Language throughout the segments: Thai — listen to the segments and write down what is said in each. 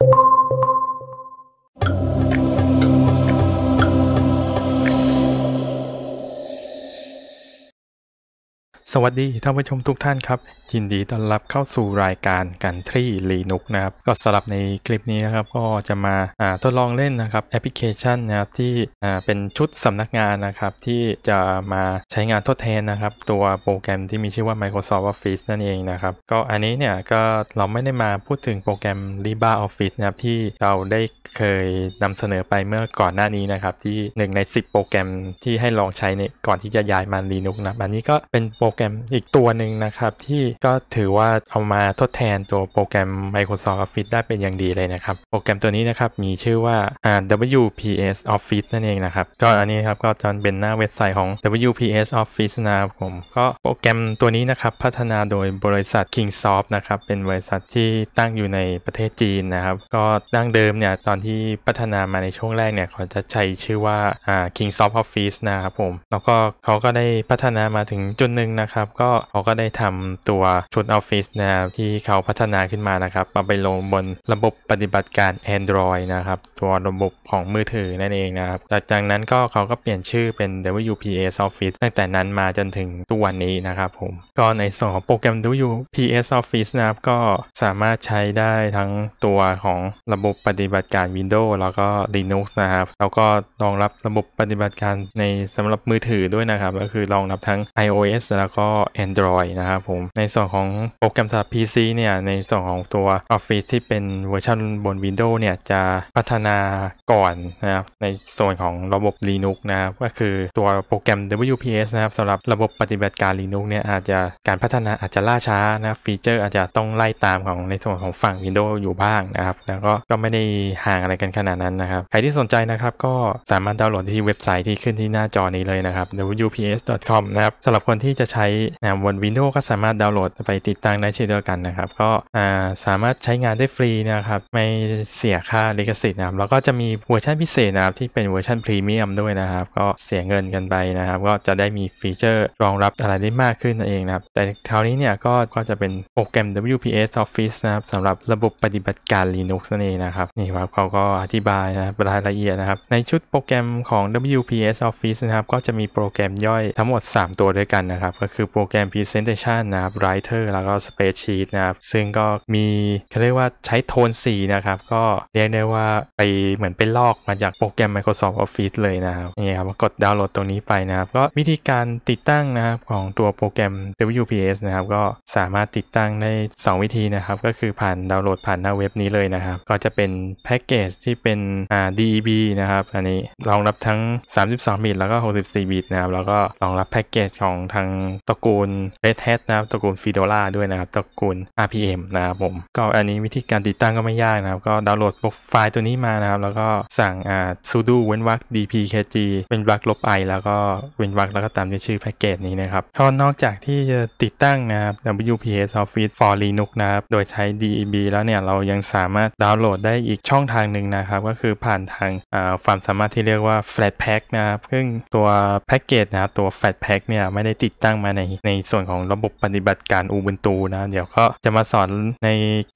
you สวัสดีท่านผู้ชมทุกท่านครับยินดีต้อนรับเข้าสู่รายการกันทรีลีนุกนะครับก็สำหรับในคลิปนี้นะครับ ก็จะมาทดลองเล่นนะครับ แอปพลิเคชันนะครับที่เป็นชุดสำนักงานนะครับ ที่จะมาใช้งานทดแทนนะครับ ตัวโปรแกรมที่มีชื่อว่า Microsoft Office นั่นเองนะครับ ก็อันนี้เนี่ย ก็เราไม่ได้มาพูดถึงโปรแกรม Libre Office นะครับ ที่เราได้เคยนำเสนอไปเมื่อก่อนหน้านี้นะครับที่1ใน10 โปรแกรมที่ให้ลองใช้ในก่อนที่จะย้ายมาลีนุกนะอันนี้ก็เป็นโปรแกรมอีกตัวหนึ่งนะครับ ที่ก็ถือว่าเอามาทดแทนตัวโปรแกรม Microsoft Office ได้เป็นอย่างดีเลยนะครับโปรแกรมตัวนี้นะครับมีชื่อว่า WPS Office นั่นเองนะครับ ก็อันนี้ครับก็จะเป็นหน้าเว็บไซต์ของ WPS Office นะครับผม ก็โปรแกรมตัวนี้นะครับพัฒนาโดยบริษัท Kingsoft นะครับเป็นบริษัทที่ตั้งอยู่ในประเทศจีนนะครับก็ดั้งเดิมเนี่ยตอนที่พัฒนามาในช่วงแรกเนี่ยเขาจะใช้ชื่อว่า Kingsoft Office นะครับผม แล้วก็เขาก็ได้พัฒนามาถึงจุดหนึ่งนะครับก็เขาก็ได้ทำตัวชุดออฟฟิศนะครับที่เขาพัฒนาขึ้นมานะครับมาไปลงบนระบบปฏิบัติการ Android นะครับ ตัวระบบของมือถือนั่นเองนะครับ จากนั้นก็เขาก็เปลี่ยนชื่อเป็น WPS Office ตั้งแต่นั้นมาจนถึงตัววันนี้นะครับผม ก็ในส่วนของโปรแกรม WPS Office นะครับก็สามารถใช้ได้ทั้งตัวของระบบปฏิบัติการ Windows แล้วก็ Linux นะครับแล้วก็รองรับระบบปฏิบัติการในสำหรับมือถือด้วยนะครับ ก็คือรองรับทั้ง iOS แล้วกก็ Android นะครับผม ในส่วนของโปรแกรมสำหรับ PC เนี่ย ในส่วนของตัว Office ที่เป็นเวอร์ชันบน Windows เนี่ย จะพัฒนาก่อน นะครับ ในส่วนของระบบ Linux นะครับก็คือตัวโปรแกรม WPS นะครับสำหรับระบบปฏิบัติการ Linux เนี่ย อาจจะการพัฒนาอาจจะล่าช้านะฟีเจอร์อาจจะต้องไล่ตาม ของในส่วนของฝั่ง Windows อยู่บ้างนะครับแล้วก็ก็ไม่ได้ห่างอะไรกันขนาดนั้นนะครับใครที่สนใจนะครับก็สามารถดาวน์โหลดที่เว็บไซต์ที่ขึ้นที่หน้าจอนี้เลยนะครับ wups.com นะครับสำหรับคนที่จะใช้ช้นะบน Windows ก็สามารถดาวน์โหลดไปติดตั้งได้เช่นเดียวกันนะครับ ก็สามารถใช้งานได้ฟรีนะครับ ไม่เสียค่าลิขสิทธิ์นะครับ แล้วก็จะมีเวอร์ชันพิเศษนะครับ ที่เป็นเวอร์ชันพรีเมียมด้วยนะครับ ก็เสียเงินกันไปนะครับ ก็จะได้มีฟีเจอร์รองรับอะไรได้มากขึ้นนั่นเองนะครับ แต่คราวนี้เนี่ยก็ก็จะเป็นโปรแกรม WPS Office นะครับสำหรับระบบปฏิบัติการ Linux นั่นเองนะครับนี่ครับเขาก็อธิบายนะครับรายละเอียดนะครับในชุดโปรแกรมของ WPS Office นะครับก็จะมีโปรแกรมย่อยทั้งหมด 3 ตัวด้วยกันนะครับก็คคือโปรแกรม Presentation นะครับ Writer แล้วก็ Spreadsheet นะครับ ซึ่งก็มีเขาเรียกว่าใช้โทนสีนะครับ ก็เรียกได้ว่าไปเหมือนไปลอกมาจากโปรแกรม Microsoft Office เลยนะครับนี่ครับกดดาวน์โหลดตรงนี้ไปนะครับ ก็วิธีการติดตั้งนะครับ ของตัวโปรแกรม WPS นะครับ ก็สามารถติดตั้งได้2วิธีนะครับ ก็คือผ่านดาวน์โหลดผ่านหน้าเว็บนี้เลยนะครับ ก็จะเป็นแพ็กเกจที่เป็นอ่า DEB นะครับอันนี้รองรับทั้ง 32บิตแล้วก็64บิตนะครับแล้วก็รองรับแพ็กเกจของทางตระกูล Red Hat นะครับตระกูล Fedora ด้วยนะครับ ตระกูล RPM นะครับผม ก็อันนี้วิธีการติดตั้งก็ไม่ยากนะครับ ก็ดาวน์โหลดโปรไฟล์ตัวนี้มานะครับ แล้วก็สั่งอ่า sudo w i n w ว r dpkg เป็นวักลบ i แล้วก็ w i n w ว r แล้วก็ตามด้วยชื่อแพ็กเกจนี้นะครับก็นอกจากที่จะติดตั้งนะครับ WPS Office for Linux นะครับ โดยใช้ DEB แล้วเนี่ย เรายังสามารถดาวน์โหลดได้อีกช่องทางหนึ่งนะครับก็คือผ่านทางความสามารถที่เรียกว่า Flatpak นะครับซึ่งตัวแพ็กเกจนะตัว Flatpak เนี่ยไม่ได้ติดตั้งมาในในส่วนของระบบปฏิบัติการ Ubuntu นะเดี๋ยวก็จะมาสอนใน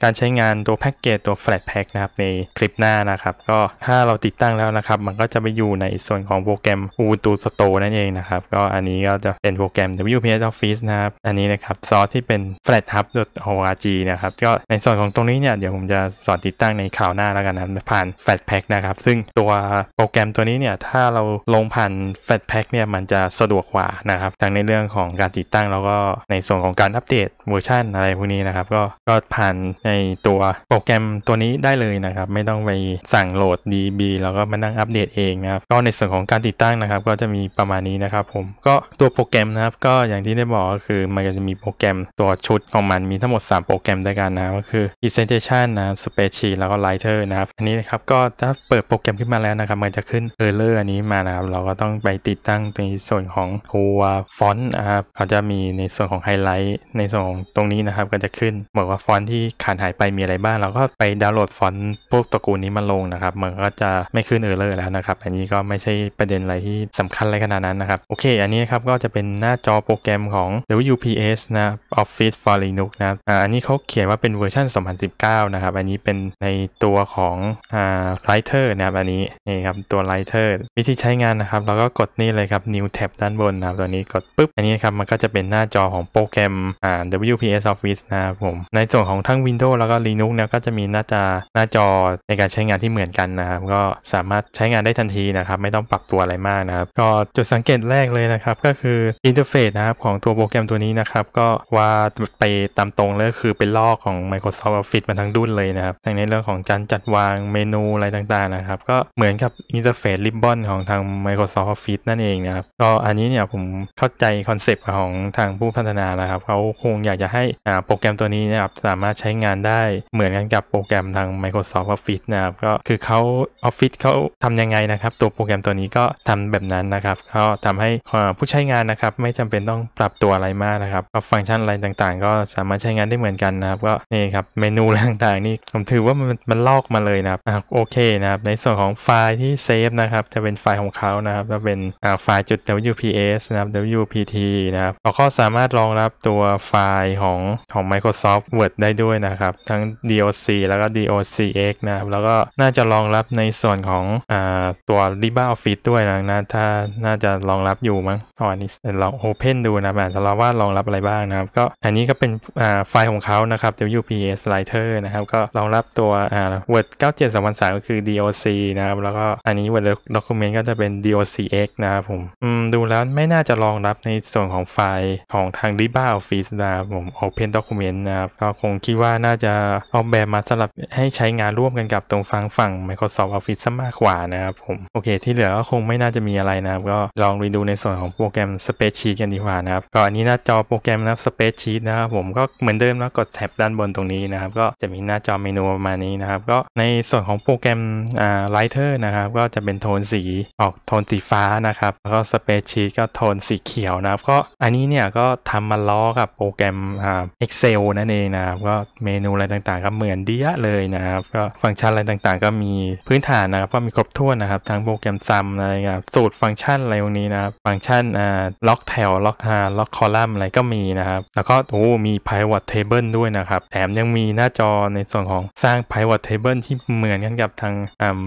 การใช้งานตัวแพ็กเกจตัว Flatpak นะครับ ในคลิปหน้านะครับก็ถ้าเราติดตั้งแล้วนะครับ มันก็จะไปอยู่ในส่วนของโปรแกรม Ubuntu Store นั่นเองนะครับ ก็อันนี้ก็จะเป็นโปรแกรม WPS Office นะครับ อันนี้นะครับซอสที่เป็น flathub.org นะครับ ก็ในส่วนของตรงนี้เนี่ยเดี๋ยวผมจะสอนติดตั้งในข่าวหน้าแล้วกันนะผ่าน Flatpak นะครับซึ่งตัวโปรแกรมตัวนี้เนี่ยถ้าเราลงผ่าน Flatpak เนี่ยมันจะสะดวกกว่านะครับทั้งในเรื่องของการติดตั้งแล้วก็ในส่วนของการอัปเดตเวอร์ชันอะไรพวกนี้นะครับ ก็ก็ผ่านในตัวโปรแกรมตัวนี้ได้เลยนะครับ ไม่ต้องไปสั่งโหลด DB แล้วก็มานั่งอัปเดตเองนะครับก็ในส่วนของการติดตั้งนะครับ ก็จะมีประมาณนี้นะครับผมก็ตัวโปรแกรมนะครับ ก็อย่างที่ได้บอกก็คือมันจะมีโปรแกรมตัวชุดของมันมีทั้งหมด 3 โปรแกรมด้วยกันนะก็คือ presentation นะ spreadsheet แล้วก็ writer นะครับ อันนี้นะครับก็ถ้าเปิดโปรแกรมขึ้นมาแล้วนะครับ มันจะขึ้น error อันนี้มานะครับเราก็ต้องไปติดตั้งในส่วนของตัวฟอนต์นะครับเขาจะมีในส่วนของไฮไลท์ในส่วนของตรงนี้นะครับ ก็จะขึ้นบอกว่าฟอนต์ที่ขาดหายไปมีอะไรบ้างเราก็ไปดาวน์โหลดฟอนต์พวกตระกูลนี้มาลงนะครับมันก็จะไม่ขึ้นเออร์เลอร์แล้วนะครับอันนี้ก็ไม่ใช่ประเด็น อะไรที่สำคัญอะไรขนาดนั้น นะครับโอเค อันนี้ครับก็จะเป็นหน้าจอโปรแกรมของ WPS นะ Office for Linux นะออันนี้เขาเขียนว่าเป็นเวอร์ชัน2019นะครับอันนี้เป็นในตัวของอ่า w เทอร์นะครับอันนี้นี่ครับตัวไลเทอร์วิธีใช้งานนะครับเราก็กดนี่เลยครับ New Tab ด้านบนนะครับตัวนี้กดปุ๊บอันนี้ครับันก็จะเป็นหน้าจอของโปรแกรมอ่า WPS Office นะครับผมในส่วนของทั้ง Windows แล้วก็ Linux เนี่ย ก็จะมีหน้าจาหน้าจอในการใช้งานที่เหมือนกันนะครับก็สามารถใช้งานได้ทันทีนะครับ ไม่ต้องปรับตัวอะไรมากนะครับ ก็จุดสังเกตแรกเลยนะครับ ก็คืออินเทอร์เฟซนะครับ ของตัวโปรแกรมตัวนี้นะครับ ก็ว่าไปตามตรงเลยคือเป็นลอกของ Microsoft Office มาทั้งดุนเลยนะครับทั้งในเรื่องของการจัดวางเมนูอะไรต่างๆนะครับก็เหมือนกับอินเทอร์เฟซริบบอนของทาง Microsoft Office นั่นเองนะครับก็อันนี้เนี่ยผมเข้าใจคอนเซปต์ของทางผู้พัฒนาแล้วครับเขาคงอยากจะให้โปรแกรมตัวนี้นะครับ สามารถใช้งานได้เหมือนกันกับโปรแกรมทาง Microsoft Office นะครับก็คือเขา Office เขาทำยังไงนะครับ ตัวโปรแกรมตัวนี้ก็ทำแบบนั้นนะครับก็ทำให้ผู้ใช้งานนะครับ ไม่จำเป็นต้องปรับตัวอะไรมากนะครับฟังก์ชันอะไรต่างๆก็สามารถใช้งานได้เหมือนกันนะครับ ก็นี่ครับเมนูต่างๆนี่ผมถือว่ามันมันลอกมาเลยนะครับโอเคนะครับ ในส่วนของไฟล์ที่เซฟนะครับจะเป็นไฟล์ของเขานะครับจะเป็นไฟล์จุด WPS นะครับ WPT นะครับเราก็สามารถรองรับตัวไฟล์ของของ Microsoft Word ได้ด้วยนะครับทั้ง DOC แล้วก็ DOCX นะแล้วก็น่าจะรองรับในส่วนของอตัว LibreOffice ด้วยนะนะ ถ้าน่าจะรองรับอยู่มั้งตอนนี้เรา Open ดูนะต่เราว่ารองรับอะไรบ้างนะครับก็อันนี้ก็เป็นไฟล์ของเขานะครับ WPS Writer นะครับ ก็รองรับตัว Word 97 2003ก็คือ DOC นะครับแล้วก็อันนี้ Word Document ก็จะเป็น DOCX นะครับผมอืมดูแล้วไม่น่าจะรองรับในส่วนของไฟล์ของทาง l i b a Office นะครับผม Open Document นะครับก็คงคิดว่าน่าจะออกแบบมาสลับให้ใช้งานร่วมกันกับตรงฟังฝั่ง Microsoft Office ซะมากกว่านะครับผม โอเค ที่เหลือก็คงไม่น่าจะมีอะไรนะครับ ก็ลองไปดูในส่วนของโปรแกรม Spreadsheet กันดีกว่านะครับ ก็อันนี้หน้าจอโปรแกรมนะครับ Spreadsheet นะครับผมก็เหมือนเดิมนะกดแท็บด้านบนตรงนี้นะครับ ก็จะมีหน้าจอเมนูประมาณนี้นะครับ ก็ในส่วนของโปรแกรมอ่าไลเทอร์นะครับก็จะเป็นโทนสีออกโทนสีฟ้านะครับแล้วก็สเปซชีตก็โทนสีเขียวนะครับก็อันนี้เนี่ยก็ทำมาล้อกับโปรแกรมอ่า Excel นั่นเองนะครับก็เมนูอะไรต่างๆก็เหมือนเดียเลยนะครับก็ฟังก์ชันอะไรต่างๆ ก็มีพื้นฐานนะครับก็มีครบถ้วนนะครับทั้งโปรแกรมซัมอะไรครับสูตรฟังก์ชันอะไรตรงนี้นะครับฟังก์ชันอ่าล็อกแถวล็อกอ่าล็อกคอลัมน์อะไรก็มีนะครับแล้วก็โอ้มี pivot table ด้วยนะครับแถมยังมีหน้าจอในส่วนของสร้าง pivot table ที่เหมือนกันกับทางอ่า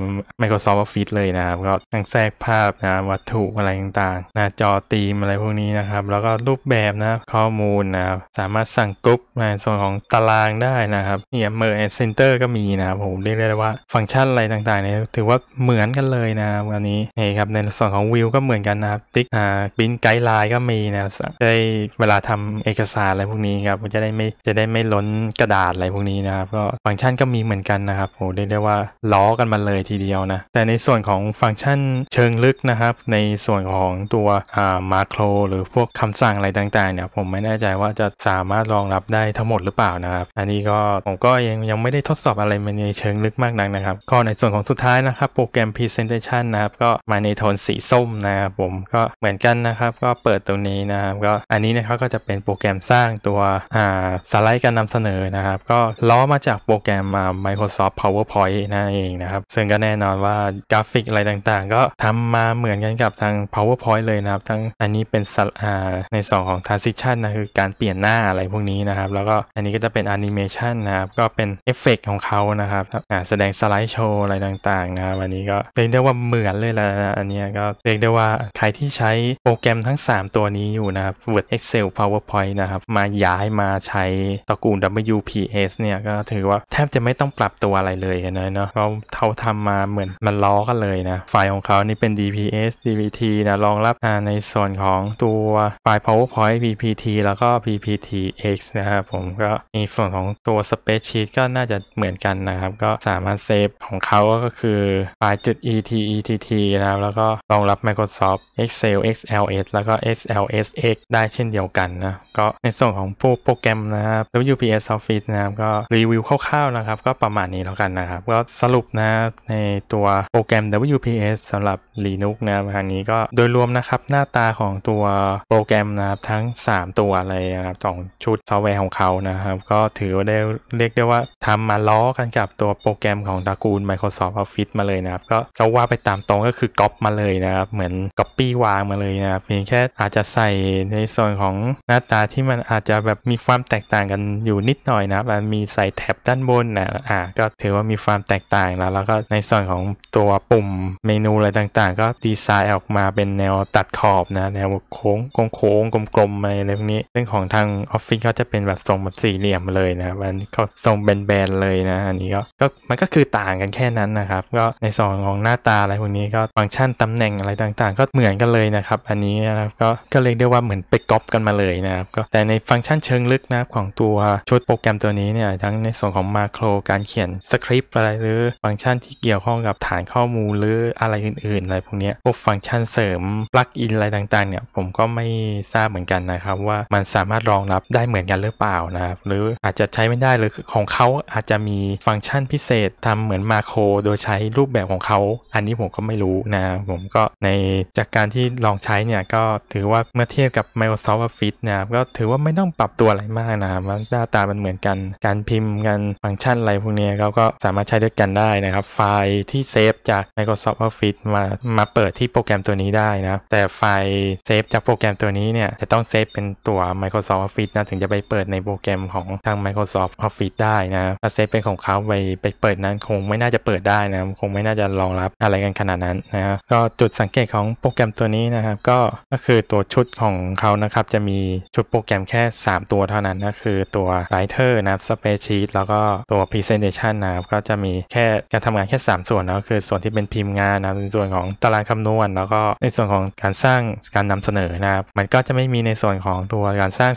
Microsoft Office เลยนะครับก็ทั้งแทรกภาพนะวัตถุอะไรต่างๆหน้าจอตีมอะไรพวกนี้นะครับแล้วก็รูปแบบนะครับข้อมูลนะครับสามารถสั่งกรุ๊ปในส่วนของตารางได้นะครับเนี่ยเมอร์แอนด์เซนเตอร์ก็มี นะครับผมเรียกได้ว่าฟังก์ชันอะไรต่างๆเนี่ยถือว่าเหมือนกันเลยนะครับันนี้นี่ครับในส่วนของวิวก็เหมือนกันนะครับติ๊กอ่าบินไกด์ไลน์ก็มีนะครับได้เวลาทำเอกสารอะไรพวกนี้ครับจะได้ไม่จะได้ไม่ล้นกระดาษอะไรพวกนี้นะครับก็ฟังก์ชันก็มีเหมือนกันนะครับโหเรียกได้ว่าล้อกันมาเลยทีเดียวนะแต่ในส่วนของฟังก์ชันเชิงลึกนะครับ ในส่วนของตัวอ่ามาโครหรือพวกคำสั่งอะไรต่างๆเนี่ยผมไม่แน่ใจว่าจะสามารถรองรับได้ทั้งหมดหรือเปล่านะครับ อันนี้ก็ผมก็ยังยังไม่ได้ทดสอบอะไรมในเชิงลึกมากนักนะครับก็ในส่วนของสุดท้ายนะครับ โปรแกรม Presentation นะครับ ก็มาในโทนสีส้มนะครับผมก็เหมือนกันนะครับก็เปิดตัวนี้นะครับก็อันนี้นะครับก็จะเป็นโปรแกรมสร้างตัวอ่าสไลด์การนำเสนอนะครับ ก็ล้อมาจากโปรแกรมมา Microsoft PowerPoint นั่นเองนะครับ ซึ่งก็แน่นอนว่ากราฟิกอะไรต่างๆ ก็ทำมาเหมือนกันกับทาง PowerPoint เลยนะครับ ทั้งอันนี้เป็นสอ่าในส่วนของ transition นะ คือการเปลี่ยนหน้าอะไรพวกนี้นะครับ แล้วก็อันนี้ก็จะเป็น animation นะครับ ก็เป็นเอฟเฟกของเขานะครับ แสดงสไลด์โชว์อะไรต่าง ๆนะวันนี้ก็เรียกได้ว่าเหมือนเลยละอันนี้ก็เรียกได้ว่าใครที่ใช้โปรแกรมทั้ง 3 ตัวนี้อยู่นะครับ Word Excel PowerPoint นะครับ มาย้ายมาใช้ตระกูล WPS เนี่ย ก็ถือว่าแทบจะไม่ต้องปรับตัวอะไรเลยกันะเนาะเราเท่าทำมาเหมือนมันล้อกันเลยนะไฟล์ของเขานี่เป็น DPS DVT นะรองรับในส่วนของตัวไฟล์ PowerPoint PPT แล้วก็ PPTX นะครับ ผมก็ในส่วนของตัว Spreadsheet ก็น่าจะเหมือนกันนะครับ ก็สามารถเซฟของเขาก็คือไฟล์จุด .et .ett นะครับแล้วก็รองรับ Microsoft Excel XLS แล้วก็ SLSX ได้เช่นเดียวกันนะ ก็ในส่วนของผู้โปรแกรมนะครับ WPS Office นะครับ ก็รีวิวคร่าวๆนะครับ ก็ประมาณนี้แล้วกันนะครับ ก็สรุปนะในตัวโปรแกรม WPS สำหรับ Linux นะครัางนี้ก็โดยรวมนะครับหน้าตาของตัวโปรแกรมรมนะครับทั้ง 3 ตัวอะไรนะครับสอง ชุดซอฟต์แวร์ของเขานะครับ ก็ถือว่า ได้ เรียกได้ว่า ทำมาล้อกันกับตัวโปรแกรมของตระกูล Microsoft Office มาเลย นะครับ ก็จะว่าไปตามตรงก็คือก๊อปมาเลย นะครับ เหมือนก๊อปปี้วางมาเลย นะครับเพียงแค่ อาจจะใส่ในส่วนของหน้าตาที่มันอาจจะแบบมีความแตกต่างกันอยู่นิดหน่อยนะครับมีใส่แท็บด้านบนนะอ่าก็ถือว่ามีความแตกต่างแล้วแล้วก็ในส่วนของตัวปุ่มเมนูอะไรต่าง ๆ ก็ดีไซน์ออกมาเป็นแนวตัดขอบนะแนวโค้งโค้งค้งกลมๆอะไรพวกนี้ซึ่งของทางออฟฟิศเขาจะเป็นแบบทรงแบบสี่เหลี่ยมเลยนะมันก็ทรงแบนๆ เลยนะอันนี้ก็มันก็คือต่างกันแค่นั้นนะครับ ก็ในส่วนของหน้าตาอะไรพวกนี้ก็ฟังก์ชันตำแหน่งอะไรต่างๆ ก็เหมือนกันเลยนะครับ อันนี้นะครับก็ก็เรียกได้ว่าเหมือน ไปก๊อปกันมาเลยนะครับก็แต่ในฟังก์ชันเชิงลึกนะของตัวชุดโปรแกรมตัวนี้เนี่ยทั้งในส่วนของมาโครการเขียนสคริปต์อะไรหรือฟังก์ชันที่เกี่ยวข้องกับฐานข้อมูลหรืออะไรอื่นๆอะไรพวกนี้พวกฟังก์ชันเสริมปลั๊กอินอะไรต่างๆ เนี่ยผมก็ไม่ทราบเหมือนกันนะครับ ว่ามันสามารถรองรับได้เหมือนกันหรือเปล่านะครับหรืออาจจะใช้ไม่ได้หรือของเขาอาจจะมีฟังก์ชันพิเศษทำเหมือนมาโคร โดยใช้รูปแบบของเขาอันนี้ผมก็ไม่รู้นะ ผมก็ในจากการที่ลองใช้เนี่ยก็ถือว่าเมื่อเทียบกับ Microsoft Office นะครับก็ถือว่าไม่ต้องปรับตัวอะไรมากนะครับหน้าตามันเหมือนกัน การพิมพ์กันฟังก์ชันอะไรพวกนี้เขาก็สามารถใช้ด้วยกันได้นะครับ ไฟล์ที่เซฟจาก Microsoft Office มามาเปิดที่โปรแกรมตัวนี้ได้นะแต่ไฟล์เซฟจากโปรแกรมตัวนี้ี้เนี่ยจะต้องเซฟเป็นตัว Microsoft Office นะถึงจะไปเปิดในโปรแกรมของทาง Microsoft Office ได้นะถ้าเซฟเป็นของเขาไปไปเปิดนั้นคงไม่น่าจะเปิดได้นะคงไม่น่าจะรองรับอะไรกันขนาดนั้นนะฮะก็จุดสังเกตของโปรแกรมตัวนี้นะครับก็ก็คือตัวชุดของเขานะครับจะมีชุดโปรแกรมแค่ 3 ตัวเท่านั้นนะคือตัว Writer นะครับ Spreadsheet แล้วก็ตัว Presentation นะครับก็จะมีแค่การทำงานแค่ 3 ส่วนนะคือส่วนที่เป็นพิมพ์งานนะในส่วนของตารางคำนวณ แล้วก็ในส่วนของการสร้างการนำเสนอนะครับมันกก็จะไม่มีในส่วนของตัวการสร้าง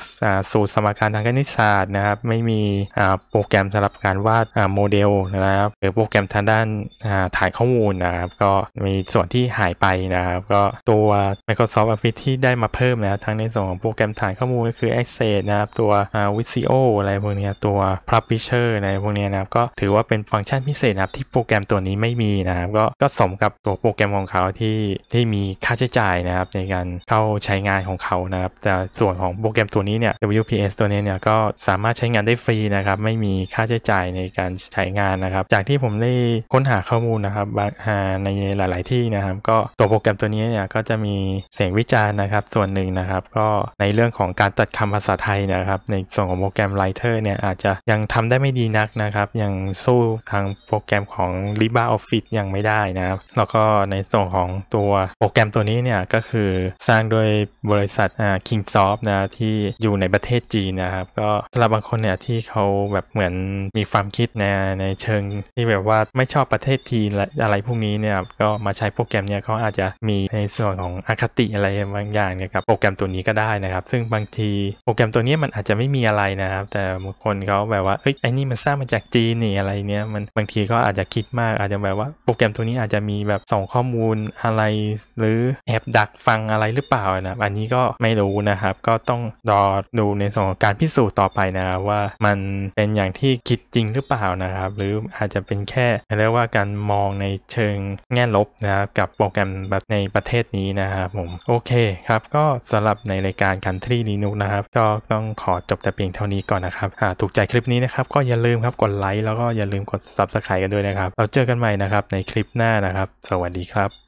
สูตรสมการทางคณิตศาสตร์นะครับ ไม่มีโปรแกรมสำหรับการวาดโมเดลนะครับ หรือโปรแกรมทางด้านถ่ายข้อมูลนะครับก็มีส่วนที่หายไปนะครับก็ตัว Microsoft Office ที่ได้มาเพิ่มนะทั้งในส่วนของโปรแกรมถ่ายข้อมูลก็คือ Access นะครับตัว Visio อะไรพวกนี้ตัว Publisher อะไรพวกนี้นะครับก็ถือว่าเป็นฟังก์ชันพิเศษนะครับที่โปรแกรมตัวนี้ไม่มีนะครับก็ก็สมกับตัวโปรแกรมของเขาที่ที่มีค่าใช้จ่ายนะครับในการเข้าใช้งานของเขาขานะครับแต่ส่วนของโปรแกรมตัวนี้เนี่ย WPS ตัวนี้เนี่ยก็สามารถใช้งานได้ฟรีนะครับไม่มีค่าใช้จ่ายในการใช้งานนะครับจากที่ผมได้ค้นหาข้อมูลนะครับในหลายๆที่นะครับก็ตัวโปรแกรมตัวนี้เนี่ยก็จะมีเสียงวิจารณ์นะครับส่วนหนึ่งนะครับ ก็ในเรื่องของการตัดคำภาษาไทยนะครับ ในส่วนของโปรแกรม w เท t e r เนี่ยอาจจะยังทำได้ไม่ดีนักนะครับยังสู้ทางโปรแกรมของ LibreOffice ยังไม่ได้นะครับแล้วก็ในส่วนของตัวโปรแกรมตัวนี้เนี่ยก็คือสร้างโดยบริริษัทอ่า k i n นะที่อยู่ในประเทศจีนนะครับก็สำหรับบางคนเนี่ยที่เขาแบบเหมือนมีความคิดในในเชิงที่แบบว่าไม่ชอบประเทศจีนอะไรพวกนี้เนี่ยก็มาใช้โปรแกรมเนี่ยเขาอาจจะมีในส่วนของอคติอะไรบางอย่างเนี่ยกับโปรแกรมตัวนี้ก็ได้นะครับ ซึ่งบางทีโปรแกรมตัวนี้มันอาจจะไม่มีอะไรนะครับแต่บางคนเขาแบบว่าเอ้ยไอ้นี่มันสร้างมาจากจีนนี่อะไรเนี่ยมันบางทีก็อาจจะคิดมากอาจจะแบบว่าโปรแกรมตัวนี้อาจจะมีแบบส่งข้อมูลอะไร หรือแอบดักฟังอะไรหรือเปล่านะอันนี้ก็ก็ไม่รู้นะครับก็ต้องรอดูในส่วนของการพิสูจน์ต่อไปนะว่ามันเป็นอย่างที่คิดจริงหรือเปล่านะครับ หรืออาจจะเป็นแค่เรียกว่าการมองในเชิงแง่ลบนะครับกับโปรแกรมแบบในประเทศนี้นะครับผมโอเคครับ ก็สำหรับในรายการคันทรีนีนุกนะครับ ก็ต้องขอจบแต่เพียงเท่านี้ก่อนนะครับหากถูกใจคลิปนี้นะครับ ก็อย่าลืมครับกดไลค์แล้วก็อย่าลืมกดซับสไครต์กันด้วยนะครับเราเจอกันใหม่นะครับ ในคลิปหน้านะครับ สวัสดีครับ